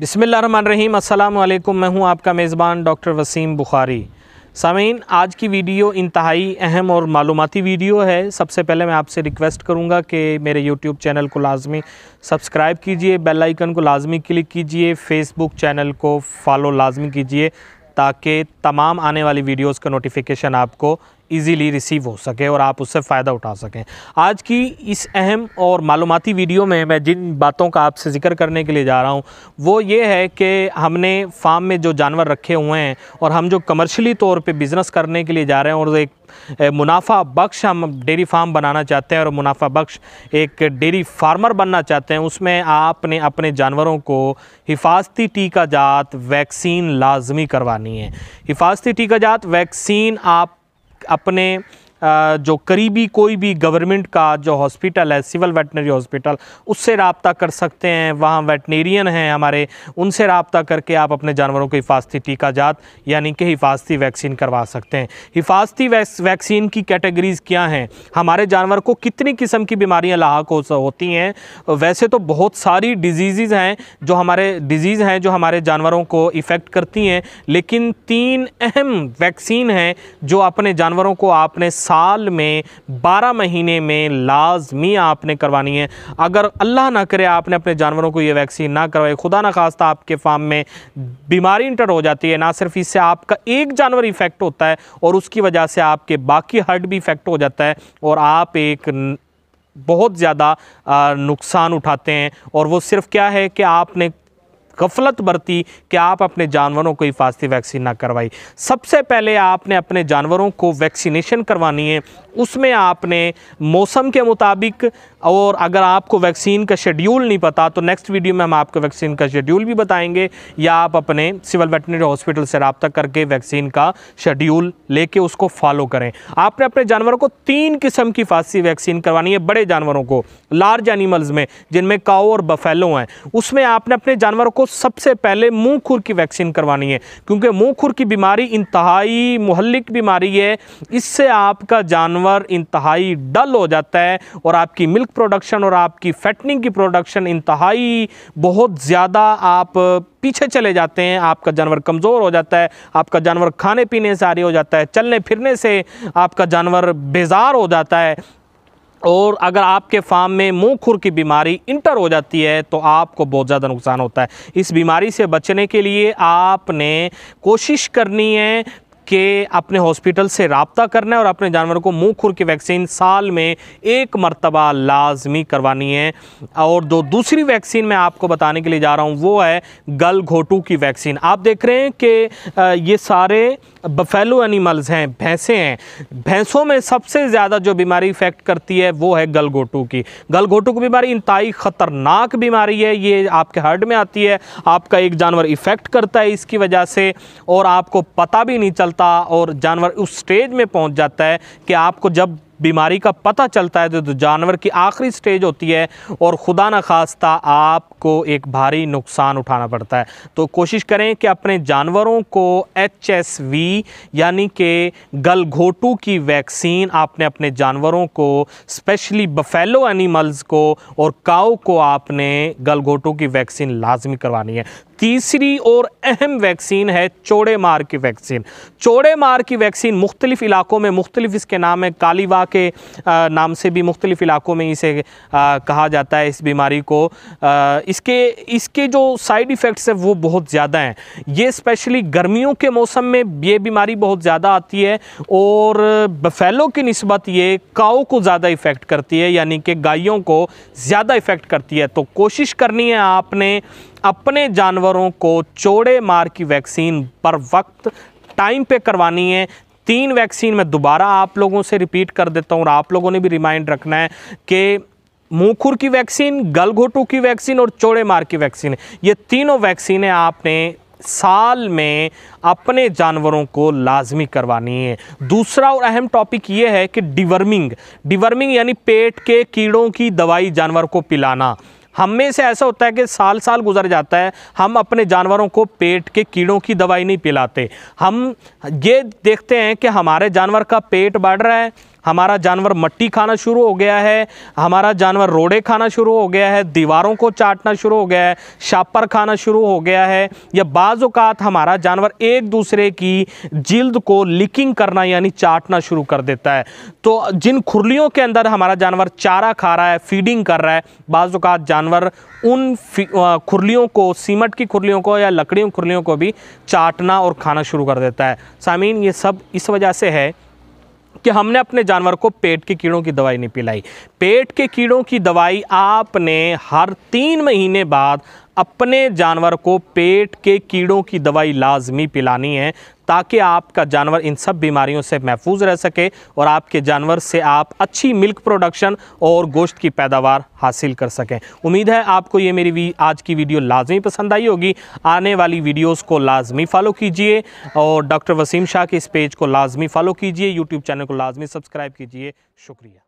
बसमिल अल्लाम मैं हूं आपका मेज़बान डॉक्टर वसीम बुखारी सामीन आज की वीडियो इंतहाई अहम और मालूमती वीडियो है सबसे पहले मैं आपसे रिक्वेस्ट करूंगा कि मेरे यूट्यूब चैनल को लाजमी सब्सक्राइब कीजिए बेल आइकन को लाजमी क्लिक कीजिए फ़ेसबुक चैनल को फॉलो लाजमी कीजिए ताकि तमाम आने वाली वीडियोज़ का नोटिफिकेशन आपको इजीली रिसीव हो सके और आप उससे फ़ायदा उठा सकें आज की इस अहम और मालूमती वीडियो में मैं जिन बातों का आपसे ज़िक्र करने के लिए जा रहा हूँ वो ये है कि हमने फार्म में जो जानवर रखे हुए हैं और हम जो कमर्शली तौर पे बिज़नेस करने के लिए जा रहे हैं और एक मुनाफा बख्श हम डेयरी फार्म बनाना चाहते हैं और मुनाफा बख्श एक डेयरी फार्मर बनना चाहते हैं उसमें आपने अपने जानवरों को हिफाजती टीका जात वैक्सीन लाजमी करवानी है हिफाजती टीका जात वैक्सीन आप अपने जो करीबी कोई भी गवर्नमेंट का जो हॉस्पिटल है सिविल वेटनरी हॉस्पिटल उससे रबता कर सकते हैं वहाँ वेटनेरियन हैं हमारे उनसे रबता करके आप अपने जानवरों को हिफाजती टीका जात यानी कि हिफाजती वैक्सीन करवा सकते हैं हिफाजती वैक्सीन की कैटेगरीज़ क्या हैं हमारे जानवर को कितनी किस्म की बीमारियाँ लाक होती हैं वैसे तो बहुत सारी डिजीज़ हैं जो हमारे डिजीज़ हैं जो हमारे जानवरों को इफ़ेक्ट करती हैं लेकिन तीन अहम वैक्सीन हैं जो अपने जानवरों को आपने साल में बारह महीने में लाजमी आपने करवानी है अगर अल्लाह ना करे आपने अपने जानवरों को ये वैक्सीन ना करवाई खुदा ना खास्ता आपके फार्म में बीमारी इंटर हो जाती है ना सिर्फ इससे आपका एक जानवर इफेक्ट होता है और उसकी वजह से आपके बाकी हर्ड भी इफेक्ट हो जाता है और आप एक बहुत ज़्यादा नुकसान उठाते हैं और वो सिर्फ क्या है कि आपने गफलत बरती कि आप अपने जानवरों को हिफाजती वैक्सीन ना करवाई सबसे पहले आपने अपने जानवरों को वैक्सीनेशन करवानी है उसमें आपने मौसम के मुताबिक और अगर आपको वैक्सीन का शेड्यूल नहीं पता तो नेक्स्ट वीडियो में हम आपको वैक्सीन का शेड्यूल भी बताएंगे या आप अपने सिविल वेटनरी हॉस्पिटल से रबता करके वैक्सीन का शेड्यूल लेके उसको फॉलो करें आपने अपने जानवरों को तीन किस्म की फांसी वैक्सीन करवानी है बड़े जानवरों को लार्ज एनिमल्स में जिनमें काओ और बफेलो हैं उसमें आपने अपने जानवरों को सबसे पहले मुँह खुर की वैक्सीन करवानी है क्योंकि मुँह खुर की बीमारी इंतहाई महलिक बीमारी है इससे आपका जानवर जानवर इंतहाई डल हो जाता है और आपकी मिल्क प्रोडक्शन और आपकी फैटनिंग की प्रोडक्शन इंतहाई बहुत ज़्यादा आप पीछे चले जाते हैं आपका जानवर कमज़ोर हो जाता है आपका जानवर खाने पीने से आरी हो जाता है चलने फिरने से आपका जानवर बेजार हो जाता है और अगर आपके फार्म में मुँह खुर की बीमारी इंटर हो जाती है तो आपको बहुत ज़्यादा नुकसान होता है इस बीमारी से बचने के लिए आपने कोशिश करनी है के अपने हॉस्पिटल से रबता करना है और अपने जानवरों को मुँह खुर की वैक्सीन साल में एक मरतबा लाजमी करवानी है और जो दूसरी वैक्सीन मैं आपको बताने के लिए जा रहा हूँ वो है गल घोटू की वैक्सीन आप देख रहे हैं कि ये सारे बफेलो एनिमल्स हैं भैंसें हैं भैंसों में सबसे ज़्यादा जो बीमारी इफेक्ट करती है वो है गलगोटू की गलगोटू की बीमारी इंतई ख़तरनाक बीमारी है ये आपके हार्ट में आती है आपका एक जानवर इफेक्ट करता है इसकी वजह से और आपको पता भी नहीं चलता और जानवर उस स्टेज में पहुंच जाता है कि आपको जब बीमारी का पता चलता है जो तो जानवर की आखिरी स्टेज होती है और खुदा न खास्ता आपको एक भारी नुकसान उठाना पड़ता है तो कोशिश करें कि अपने जानवरों को एच एस वी यानी कि गलघोटू की वैक्सीन आपने अपने जानवरों को स्पेशली बफेलो एनिमल्स को और काओ को आपने गलघोटू की वैक्सीन लाजमी करवानी है तीसरी और अहम वैक्सीन है चौड़े मार की वैक्सीन चौड़े मार की वैक्सीन मुख्तलिफ़ इलाक़ों में मुख्तलिफ इसके नाम है कालीवा के नाम से भी मुख्तलिफ इलाक़ों में इसे कहा जाता है इस बीमारी को इसके इसके जो साइड इफ़ेक्ट्स हैं वो बहुत ज़्यादा हैं ये स्पेशली गर्मियों के मौसम में ये बीमारी बहुत ज़्यादा आती है और बफेलों की नस्बत ये काओ को ज़्यादा इफ़ेक्ट करती है यानी कि गायों को ज़्यादा इफ़ेक्ट करती है तो कोशिश करनी है आपने अपने जानवरों को चोड़े मार की वैक्सीन पर वक्त टाइम पे करवानी है तीन वैक्सीन मैं दोबारा आप लोगों से रिपीट कर देता हूँ और आप लोगों ने भी रिमाइंड रखना है कि मुंहखुर की वैक्सीन गलघोटू की वैक्सीन और चौड़े मार की वैक्सीन ये तीनों वैक्सीनें आपने साल में अपने जानवरों को लाजमी करवानी है दूसरा और अहम टॉपिक ये है कि डिवर्मिंग डिवर्मिंग यानी पेट के कीड़ों की दवाई जानवर को पिलाना हम में से ऐसा होता है कि साल साल गुजर जाता है हम अपने जानवरों को पेट के कीड़ों की दवाई नहीं पिलाते हम ये देखते हैं कि हमारे जानवर का पेट बढ़ रहा है हमारा जानवर मट्टी खाना शुरू हो गया है हमारा जानवर रोड़े खाना शुरू हो गया है दीवारों को चाटना शुरू हो गया है शापर खाना शुरू हो गया है या बाज़ात हमारा जानवर एक दूसरे की जिल्द को लिकिंग करना यानी चाटना शुरू कर देता है तो जिन खुरलियों के अंदर हमारा जानवर चारा खा रहा है फीडिंग कर रहा है बाज़ जान जानवर उन खुरलियों को सीमट की खुरलियों को या लकड़ियों खुरलियों को भी चाटना और खाना शुरू कर देता है सामीन ये सब इस वजह से है कि हमने अपने जानवर को पेट के कीड़ों की दवाई नहीं पिलाई पेट के कीड़ों की दवाई आपने हर तीन महीने बाद अपने जानवर को पेट के कीड़ों की दवाई लाजमी पिलानी है ताकि आपका जानवर इन सब बीमारियों से महफूज रह सके और आपके जानवर से आप अच्छी मिल्क प्रोडक्शन और गोश्त की पैदावार हासिल कर सकें उम्मीद है आपको ये मेरी वी, आज की वीडियो लाजमी पसंद आई होगी आने वाली वीडियोस को लाजमी फॉलो कीजिए और डॉक्टर वसीम शाह के इस पेज को लाजमी फॉलो कीजिए यूट्यूब चैनल को लाजमी सब्सक्राइब कीजिए शुक्रिया